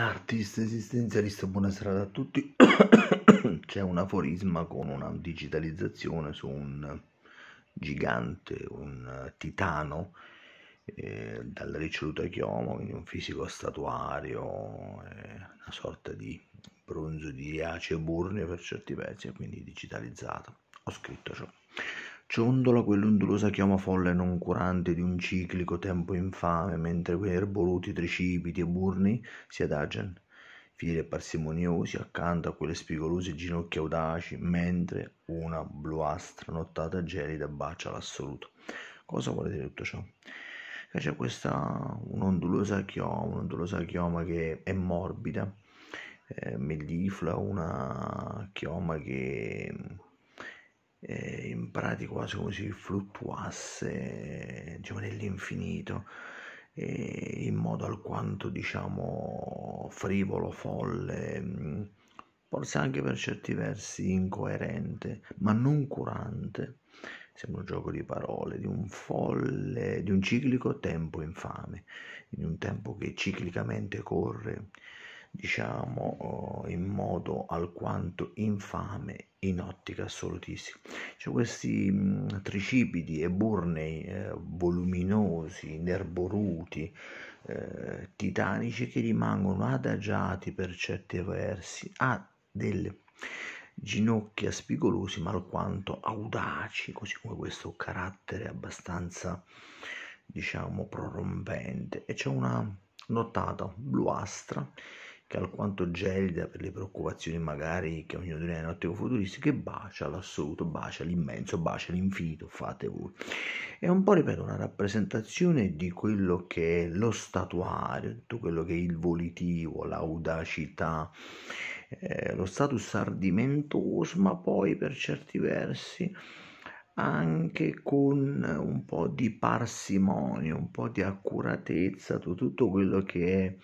All'artista esistenzialista, buonasera a tutti. C'è un aforisma con una digitalizzazione su un gigante, un titano, eh, dalla ricevuta chioma, quindi un fisico statuario, eh, una sorta di bronzo di aceburnio per certi pezzi, quindi digitalizzato. Ho scritto ciò. Ciondola quell'ondulosa chioma folle non curante di un ciclico tempo infame, mentre quei erboluti tricipiti e burni si adagiano, fili e parsimoniosi, accanto a quelle spigolose ginocchia audaci, mentre una bluastra nottata gelida bacia l'assoluto. Cosa vuole dire tutto ciò? Che c'è questa un'ondulosa chioma, un'ondulosa chioma che è morbida, eh, mellifla, una chioma che eh, in pratica quasi come se fluttuasse diciamo, nell'infinito eh, in modo alquanto diciamo frivolo, folle, mm, forse anche per certi versi incoerente, ma non curante. Sembra un gioco di parole, di un folle, di un ciclico tempo infame, in un tempo che ciclicamente corre diciamo oh, in modo alquanto infame in ottica assolutissima. Cioè questi mh, mm, tricipiti e burnei eh, voluminosi, nerboruti, eh, titanici che rimangono adagiati per certi versi a delle ginocchia spigolosi ma alquanto audaci, così come questo carattere abbastanza diciamo prorompente e c'è una notata bluastra che è alquanto gelida per le preoccupazioni magari che ognuno di noi ha in ottico futuristico, che bacia l'assoluto, bacia l'immenso, bacia l'infinito, fate voi. È un po', ripeto, una rappresentazione di quello che è lo statuario, tutto quello che è il volitivo, l'audacità, eh, lo status ardimentoso, ma poi per certi versi anche con un po' di parsimonia, un po' di accuratezza, tutto quello che è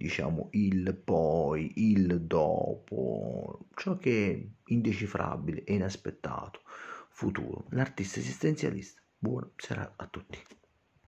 diciamo il poi, il dopo, ciò che è indecifrabile e inaspettato futuro. L'artista esistenzialista. Buona sera a tutti.